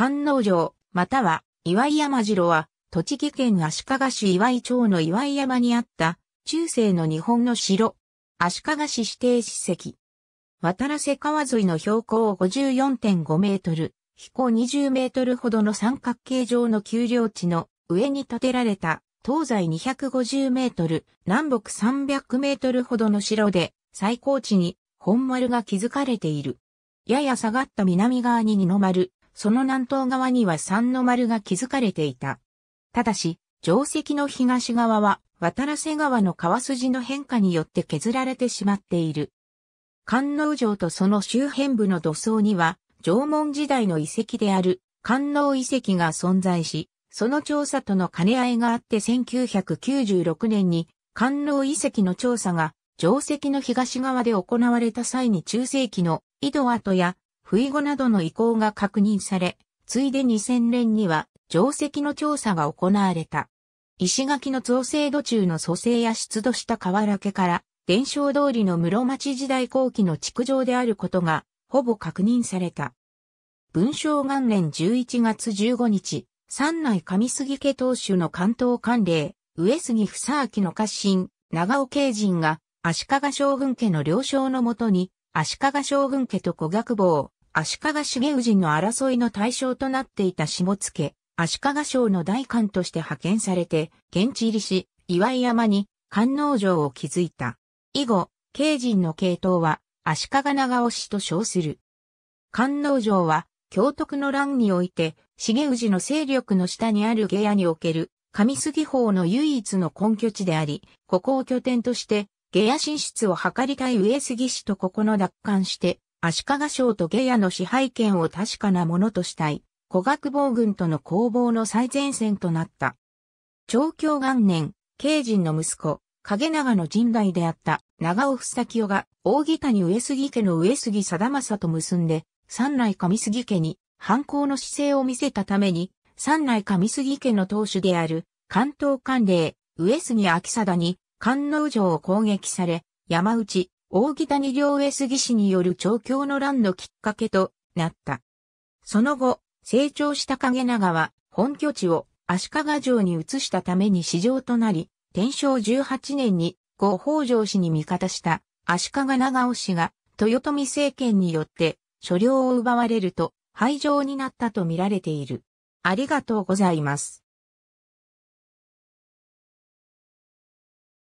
観音城、または岩井山城は、栃木県足利市岩井町の岩井山にあった、中世の日本の城、足利市指定史跡。渡良瀬川沿いの標高54.5メートル、飛行20メートルほどの三角形状の丘陵地の上に建てられた東西250メートル、南北300メートルほどの城で最高地に本丸が築かれている。やや下がった南側に二の丸、その南東側には三の丸が築かれていた。ただし、定石の東側は渡瀬川の川筋の変化によって削られてしまっている。観音城とその周辺部の土層には、縄文時代の遺跡である観音遺跡が存在し、その調査との兼ね合いがあって1996年に観音遺跡の調査が定石の東側で行われた際に中世紀の井戸跡や不意後などの意向が確認され、ついで2000年には定石の調査が行われた。石垣の造成土中の蘇生や出土した河原家から、伝承通りの室町時代後期の築城であることが、ほぼ確認された。文章元年11月15日、三内上杉家当主の関東官令、上杉房明の家臣、長尾慶人が、足利将軍家の了承のもとに、足利将軍家と小学坊、足利重氏の争いの対象となっていた下野足利省の大官として派遣されて、現地入りし、岩井山に官能城を築いた。以後、慶人の系統は足利長尾氏と称する。官能城は、京徳の乱において、重氏の勢力の下にある下屋における、上杉法の唯一の根拠地であり、ここを拠点として、下屋進出を図りたい上杉氏とここの奪還して、足利省と下野の支配権を確かなものとしたい、古学防軍との攻防の最前線となった。長教元年、慶人の息子、影長の陣代であった長尾ふさきおが、大木谷上杉家の上杉貞政と結んで、三内上杉家に反抗の姿勢を見せたために、三内上杉家の当主である、関東官令、上杉秋貞に、関能城を攻撃され、山内、大木谷良江杉氏による調教の乱のきっかけとなった。その後、成長した影長は本拠地を足利城に移したために市場となり、天正18年に後北条氏に味方した足利長尾氏が豊臣政権によって所領を奪われると廃城になったと見られている。ありがとうございます。